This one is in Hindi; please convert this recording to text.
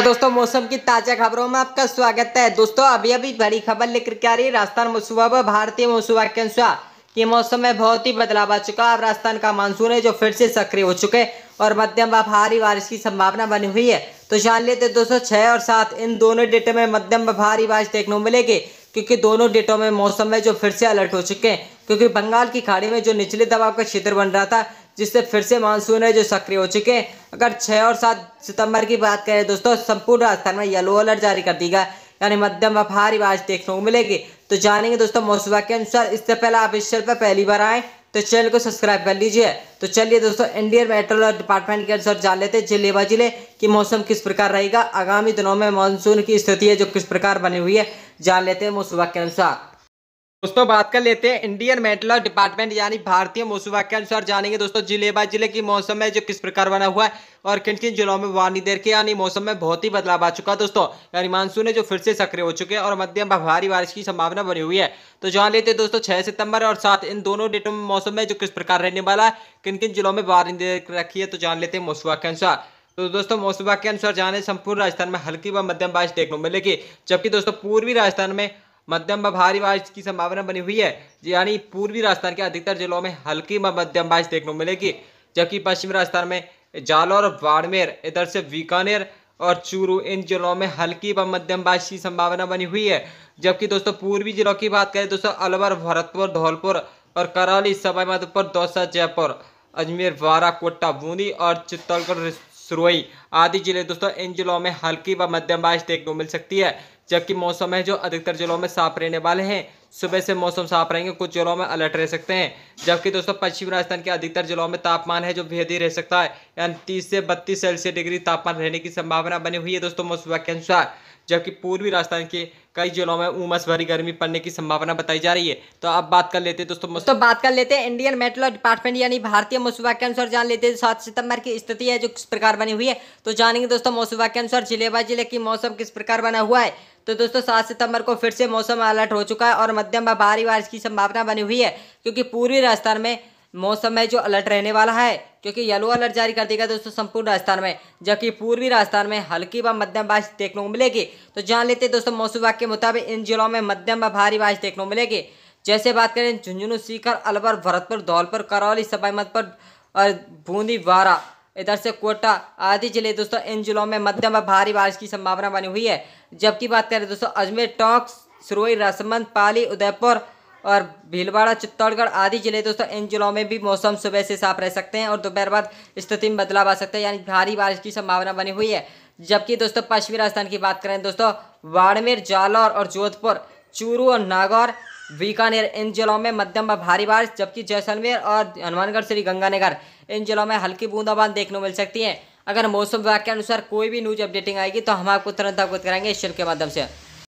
तो दोस्तों मौसम की ताजा खबरों में आपका स्वागत है दोस्तों अभी अभी बड़ी खबर लेकर के आ रही है राजस्थान में व भारतीय मौसम के अनुसार कि मौसम में बहुत ही बदलाव आ चुका है अब राजस्थान का मानसून है जो फिर से सक्रिय हो चुके और मध्यम व भारी बारिश की संभावना बनी हुई है तो जान लेते दोस्तों छः और सात इन दोनों डेटों में मध्यम व भारी बारिश देखने को मिलेगी क्योंकि दोनों डेटों में मौसम में जो फिर से अलर्ट हो चुके हैं क्योंकि बंगाल की खाड़ी में जो निचले दबाव का क्षेत्र बन रहा था जिससे फिर से मानसून है जो सक्रिय हो चुके हैं अगर छः और सात सितंबर की बात करें दोस्तों संपूर्ण राजस्थान में येलो अलर्ट जारी कर दी गया यानी मध्यम व भारी बारिश देखने को मिलेगी तो जानेंगे दोस्तों मौसम के अनुसार इससे पहले आप इस चैनल पर पहली बार आएँ तो चैनल को सब्सक्राइब कर लीजिए तो चलिए दोस्तों इंडियन मेट्रोल डिपार्टमेंट के अनुसार जान लेते हैं जिले व जिले कि मौसम किस प्रकार रहेगा आगामी दिनों में मानसून की स्थिति है जो किस प्रकार बनी हुई है जान लेते हैं मौसम के अनुसार दोस्तों बात कर लेते हैं इंडियन मेटल डिपार्टमेंट यानी भारतीय मौसम के अनुसार जानेंगे दोस्तों जिले बाय जिले की मौसम में जो किस प्रकार बना हुआ है और किन किन जिलों में वानी देर के यानी मौसम में बहुत ही बदलाव आ चुका है दोस्तों यानी मानसून है जो फिर से सक्रिय हो चुके हैं और मध्यम भारी बारिश की संभावना बनी हुई है तो जान लेते हैं दोस्तों छह सितंबर और सात इन दोनों डेटों में मौसम में जो किस प्रकार रहने वाला है किन किन जिलों में वानी देर रखी है तो जान लेते हैं मौसम के अनुसार तो दोस्तों मौसम के अनुसार जाने संपूर्ण राजस्थान में हल्की व मध्यम बारिश देखने को मिलेगी जबकि दोस्तों पूर्वी राजस्थान में मध्यम व भारी बारिश की संभावना बनी हुई है यानी पूर्वी राजस्थान के अधिकतर जिलों में हल्की व मध्यम बारिश देखने को मिलेगी जबकि पश्चिमी राजस्थान में जालौर बाड़मेर इधर से बीकानेर और चूरू इन जिलों में हल्की व मध्यम बारिश की संभावना बनी हुई है जबकि दोस्तों पूर्वी जिलों की बात करें दोस्तों अलवर भरतपुर धौलपुर और करौली सवाई दौसा जयपुर अजमेर वारा कोटा बूंदी और चित्तौड़गढ़ सुरोई आदि जिले दोस्तों इन जिलों में हल्की व मध्यम बारिश देखने को मिल सकती है जबकि मौसम है जो अधिकतर जिलों में साफ रहने वाले हैं सुबह से मौसम साफ रहेंगे कुछ जिलों में अलर्ट रह सकते हैं जबकि दोस्तों पश्चिम राजस्थान के अधिकतर जिलों में तापमान है जो भेदी रह सकता है यानी तीस से बत्तीस सेल्सियस डिग्री तापमान रहने की संभावना बनी हुई है दोस्तों मौसम के अनुसार जबकि पूर्वी राजस्थान के कई जिलों में उमस भरी गर्मी पड़ने की संभावना बताई जा रही है तो अब बात कर लेते हैं दोस्तों तो बात कर लेते हैं इंडियन मेट्रोलॉजी डिपार्टमेंट यानी भारतीय मौसम के अनुसार जान लेते हैं सात सितंबर की स्थिति है जो किस प्रकार बनी हुई है तो जानेंगे दोस्तों मौसम के अनुसार जिले बाय जिले की मौसम किस प्रकार बना हुआ है तो दोस्तों सात सितंबर को फिर से मौसम अलर्ट हो चुका है और मध्यम व भारी बारिश की संभावना बनी हुई है क्योंकि पूर्वी राजस्थान में मौसम है जो अलर्ट रहने वाला है क्योंकि येलो अलर्ट जारी कर देगा दोस्तों संपूर्ण राजस्थान में जबकि पूर्वी राजस्थान में हल्की व मध्यम बारिश देखने को मिलेगी तो जान लेते हैं दोस्तों मौसम विभाग के मुताबिक इन जिलों में मध्यम व भारी बारिश देखने को मिलेगी जैसे बात करें झुंझुनू सीकर अलवर भरतपुर धौलपुर करौली सवाई और बूंदी वारा इधर से कोटा आदि जिले दोस्तों इन जिलों में मध्यम व भारी बारिश की संभावना बनी हुई है जबकि बात करें दोस्तों अजमेर टोंक सिरोई रसमंद पाली उदयपुर और भीलवाड़ा चित्तौड़गढ़ आदि जिले दोस्तों इन जिलों में भी मौसम सुबह से साफ रह सकते हैं और दोपहर बाद स्थिति में बदलाव आ सकता है यानी भारी बारिश की संभावना बनी हुई है जबकि दोस्तों पश्चिमी राजस्थान की बात करें दोस्तों बाड़मेर जालौर और जोधपुर चूरू और नागौर बीकानेर इन जिलों में मध्यम व भारी बारिश जबकि जैसलमेर और हनुमानगढ़ श्री गंगानगर इन जिलों में हल्की बूंदाबांद देखने को मिल सकती है अगर मौसम विभाग के अनुसार कोई भी न्यूज अपडेटिंग आएगी तो हम आपको तुरंत अवगत कराएंगे इस चैनल के माध्यम से